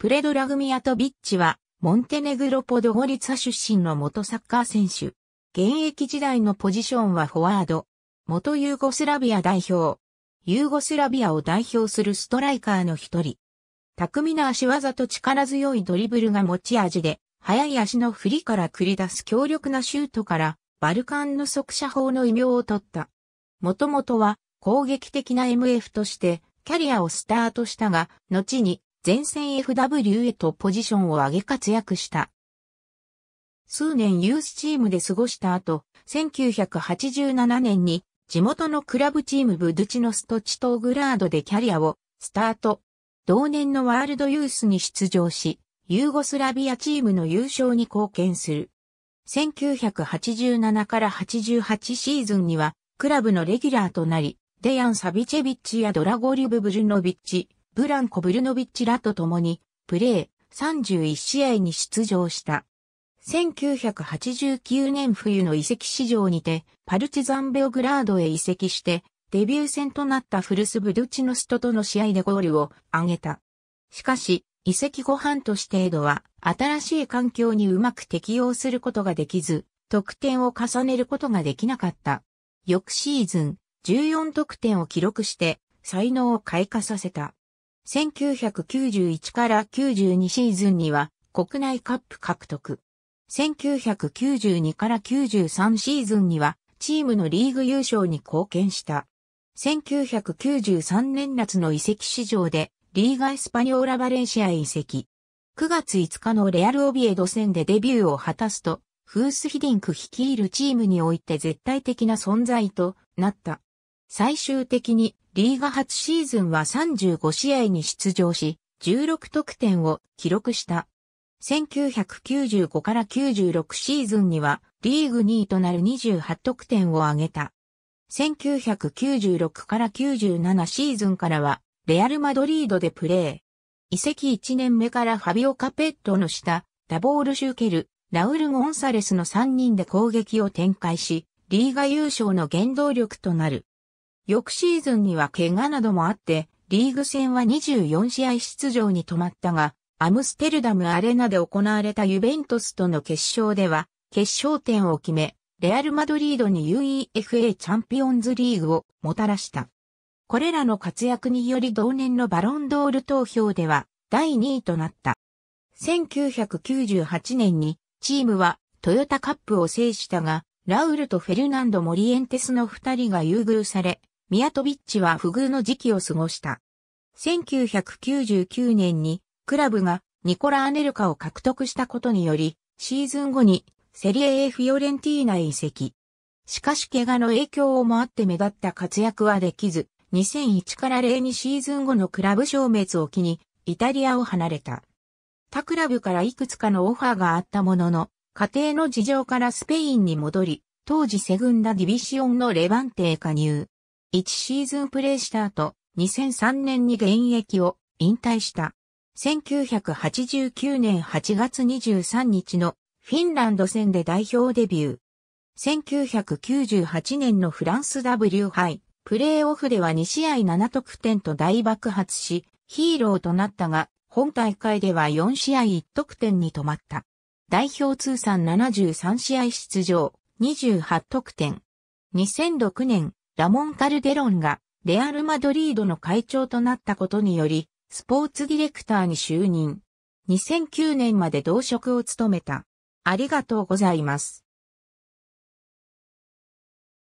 プレドラグミアトビッチは、モンテネグロポドゴリツァ出身の元サッカー選手。現役時代のポジションはフォワード。元ユーゴスラビア代表。ユーゴスラビアを代表するストライカーの一人。巧みな足技と力強いドリブルが持ち味で、速い足の振りから繰り出す強力なシュートから、バルカンの速射法の異名を取った。もともとは攻撃的な MF としてキャリアをスタートしたが、後に前線 FW へとポジションを上げ活躍した。数年ユースチームで過ごした後、1987年に地元のクラブチームブドゥチノストチトーグラードでキャリアをスタート。同年のワールドユースに出場し、ユーゴスラビアチームの優勝に貢献する。1987から88シーズンにはクラブのレギュラーとなり、デヤン・サビチェビッチやドラゴリブ・ブジュノビッチ、グランコ・ブルノビッチらと共に、プレー31試合に出場した。1989年冬の移籍市場にて、パルチザンベオグラードへ移籍して、デビュー戦となったフルス・ブルチノストとの試合でゴールを挙げた。しかし、移籍後半年程度は、新しい環境にうまく適応することができず、得点を重ねることができなかった。翌シーズン、14得点を記録して、才能を開花させた。1991から92シーズンには国内カップ獲得。1992から93シーズンにはチームのリーグ優勝に貢献した。1993年夏の移籍市場でリーガエスパニョーラバレンシア移籍。9月5日のレアルオビエド戦でデビューを果たすと、フースヒディンク率いるチームにおいて絶対的な存在となった。最終的にリーガ初シーズンは35試合に出場し、16得点を記録した。1995から96シーズンにはリーグ2位となる28得点を挙げた。1996から97シーズンからはレアル・マドリードでプレー。移籍1年目からファビオ・カペットの下、ダボール・シューケル、ラウル・ゴンサレスの3人で攻撃を展開し、リーガ優勝の原動力となる。翌シーズンには怪我などもあって、リーグ戦は24試合出場に止まったが、アムステルダムアレナで行われたユベントスとの決勝では、決勝点を決め、レアル・マドリードに UEFA チャンピオンズリーグをもたらした。これらの活躍により同年のバロンドール投票では第2位となった。1998年にチームはトヨタカップを制したが、ラウルとフェルナンド・モリエンテスの2人が優遇され、ミヤトビッチは不遇の時期を過ごした。1999年にクラブがニコラ・アネルカを獲得したことにより、シーズン後にセリエ A フィオレンティーナへ移籍。しかし怪我の影響をもあって目立った活躍はできず、2001から02シーズン後のクラブ消滅を機に、イタリアを離れた。他クラブからいくつかのオファーがあったものの、家庭の事情からスペインに戻り、当時セグンダディビシオンのレバンテへ加入。1シーズンプレーした後、2003年に現役を引退した。1989年8月23日のフィンランド戦で代表デビュー。1998年のフランス W 杯、プレーオフでは2試合7得点と大爆発し、ヒーローとなったが、本大会では4試合1得点に止まった。代表通算73試合出場、28得点。2006年、ラモン・カルデロンがレアル・マドリードの会長となったことにより、スポーツディレクターに就任。2009年まで同職を務めた。ありがとうございます。